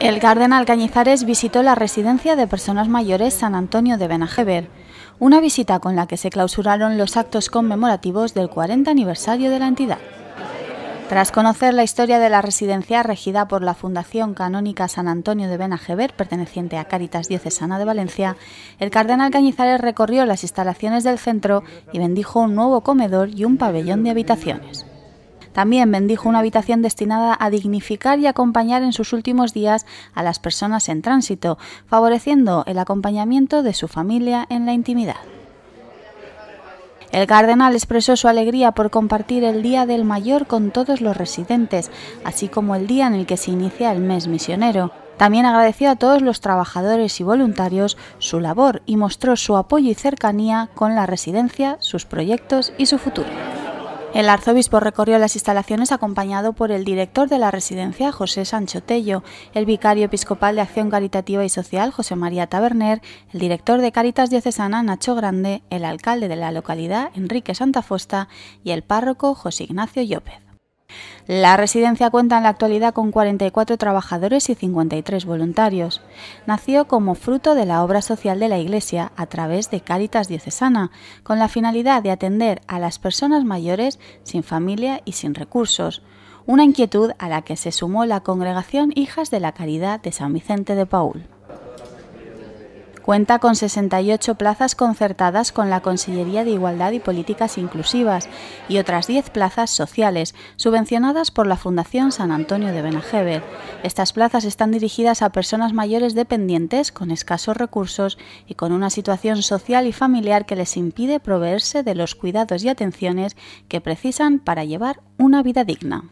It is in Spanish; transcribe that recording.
El Cardenal Cañizares visitó la residencia de personas mayores San Antonio de Benajever, una visita con la que se clausuraron los actos conmemorativos del 40 aniversario de la entidad. Tras conocer la historia de la residencia regida por la Fundación Canónica San Antonio de Benajever, perteneciente a Caritas Diocesana de Valencia, el cardenal Cañizares recorrió las instalaciones del centro y bendijo un nuevo comedor y un pabellón de habitaciones. También bendijo una habitación destinada a dignificar y acompañar en sus últimos días a las personas en tránsito, favoreciendo el acompañamiento de su familia en la intimidad. El cardenal expresó su alegría por compartir el Día del Mayor con todos los residentes, así como el día en el que se inicia el mes misionero. También agradeció a todos los trabajadores y voluntarios su labor y mostró su apoyo y cercanía con la residencia, sus proyectos y su futuro. El arzobispo recorrió las instalaciones acompañado por el director de la residencia, José Sancho Tello, el vicario episcopal de Acción Caritativa y Social, José María Taberner, el director de Caritas Diocesana, Nacho Grande, el alcalde de la localidad, Enrique Santafosta y el párroco, José Ignacio López. La residencia cuenta en la actualidad con 44 trabajadores y 53 voluntarios. Nació como fruto de la obra social de la Iglesia a través de Cáritas Diocesana, con la finalidad de atender a las personas mayores sin familia y sin recursos, una inquietud a la que se sumó la congregación Hijas de la Caridad de San Vicente de Paul. Cuenta con 68 plazas concertadas con la Consellería de Igualdad y Políticas Inclusivas y otras 10 plazas sociales, subvencionadas por la Fundación San Antonio de Benajever. Estas plazas están dirigidas a personas mayores dependientes con escasos recursos y con una situación social y familiar que les impide proveerse de los cuidados y atenciones que precisan para llevar una vida digna.